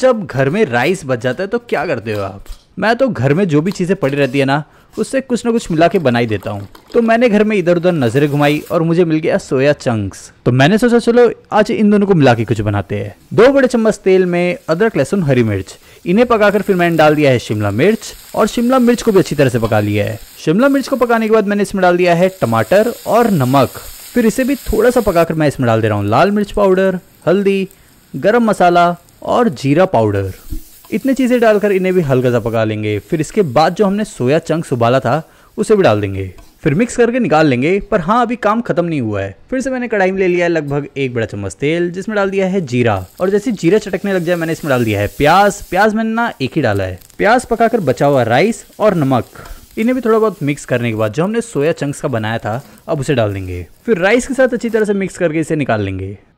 जब घर में राइस बच जाता है तो क्या करते हो आप मैं तो घर में जो भी चीज़ें पड़ी रहती है ना उससे कुछ ना कुछ मिला के बनाई देता हूँ तो मैंने घर में इधर उधर नजरें घुमाई और मुझे मिल गया सोया चंक्स तो मैंने सोचा चलो आज इन दोनों को मिला के कुछ बनाते हैं दो बड़े चम्मच तेल में अदरक लहसुन हरी मिर्च इन्हें पकाकर फिर मैंने डाल दिया है शिमला मिर्च और शिमला मिर्च को भी अच्छी तरह से पका लिया है शिमला मिर्च को पकाने के बाद मैंने इसमें डाल दिया है टमाटर और नमक फिर इसे भी थोड़ा सा पकाकर मैं इसमें डाल दे रहा हूँ लाल मिर्च पाउडर हल्दी गरम मसाला और जीरा पाउडर इतनी चीज़ें डालकर इन्हें भी हल्का सा पका लेंगे फिर इसके बाद जो हमने सोया चंक्स उबाला था उसे भी डाल देंगे फिर मिक्स करके निकाल लेंगे पर हाँ अभी काम खत्म नहीं हुआ है फिर से मैंने कढ़ाई में ले लिया है लगभग एक बड़ा चम्मच तेल जिसमें डाल दिया है जीरा और जैसे जीरा चटकने लग जाए मैंने इसमें डाल दिया है प्याज प्याज मैंने ना एक ही डाला है प्याज पकाकर बचा हुआ राइस और नमक इन्हें भी थोड़ा बहुत मिक्स करने के बाद जो हमने सोया चंक्स का बनाया था अब उसे डाल देंगे फिर राइस के साथ अच्छी तरह से मिक्स करके इसे निकाल लेंगे